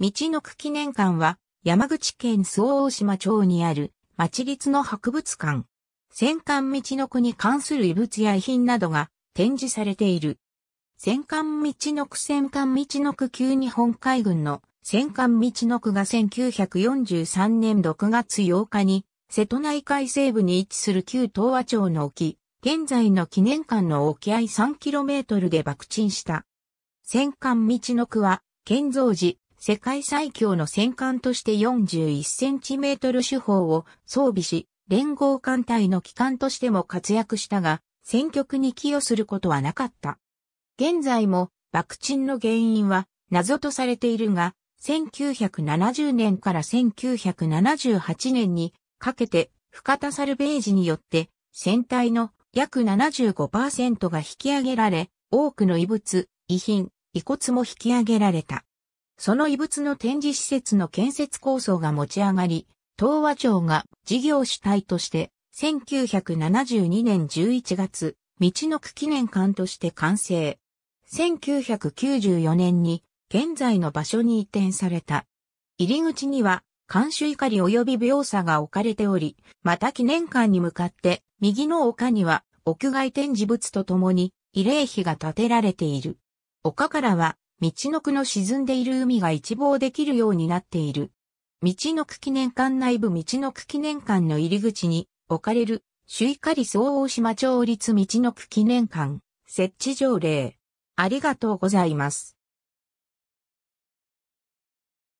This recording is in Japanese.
道のく記念館は山口県周防大島町にある町立の博物館。戦艦道のくに関する遺物や遺品などが展示されている。戦艦道のく戦艦道のく旧日本海軍の戦艦道のくが1943年6月8日に瀬戸内海西部に位置する旧東和町の沖、現在の記念館の沖合 3km で爆沈した。戦艦道のくは建造時、世界最強の戦艦として41センチメートル手法を装備し、連合艦隊の機関としても活躍したが、戦局に寄与することはなかった。現在も、爆沈の原因は謎とされているが、1970年から1978年にかけて、深田サルベージによって、船体の約75%が引き上げられ、多くの遺物、遺品、遺骨も引き上げられた。その遺物の展示施設の建設構想が持ち上がり、東和町が事業主体として、1972年11月、道の区記念館として完成。1994年に、現在の場所に移転された。入り口には、監修怒り及び描写が置かれており、また記念館に向かって、右の丘には、屋外展示物とともに、慰霊碑が建てられている。丘からは、道の区の沈んでいる海が一望できるようになっている。道の区記念館内部道の区記念館の入り口に置かれる、首位カリス大島町立道の区記念館設置条例。ありがとうございます。